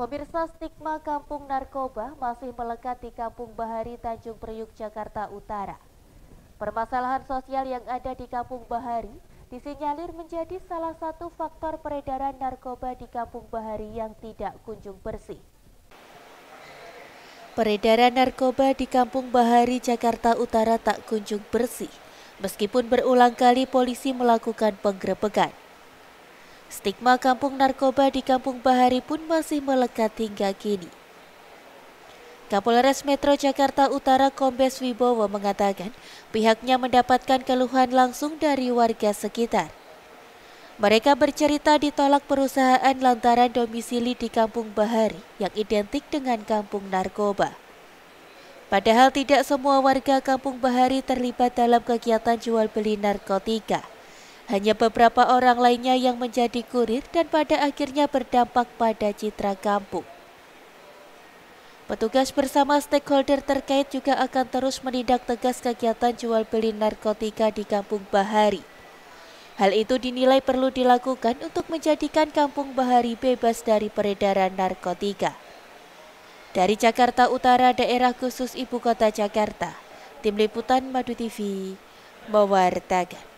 Pemirsa stigma kampung narkoba masih melekat di Kampung Bahari Tanjung Priuk, Jakarta Utara. Permasalahan sosial yang ada di Kampung Bahari disinyalir menjadi salah satu faktor peredaran narkoba di Kampung Bahari yang tidak kunjung bersih. Peredaran narkoba di Kampung Bahari, Jakarta Utara tak kunjung bersih, meskipun berulang kali polisi melakukan penggerebekan. Stigma kampung narkoba di Kampung Bahari pun masih melekat hingga kini. Kapolres Metro Jakarta Utara Kombes Wibowo mengatakan pihaknya mendapatkan keluhan langsung dari warga sekitar. Mereka bercerita ditolak perusahaan lantaran domisili di Kampung Bahari yang identik dengan kampung narkoba. Padahal tidak semua warga Kampung Bahari terlibat dalam kegiatan jual beli narkotika. Hanya beberapa orang lainnya yang menjadi kurir dan pada akhirnya berdampak pada citra kampung. Petugas bersama stakeholder terkait juga akan terus menindak tegas kegiatan jual beli narkotika di Kampung Bahari. Hal itu dinilai perlu dilakukan untuk menjadikan Kampung Bahari bebas dari peredaran narkotika. Dari Jakarta Utara, daerah khusus ibu kota Jakarta, Tim Liputan Madu TV mewartakan.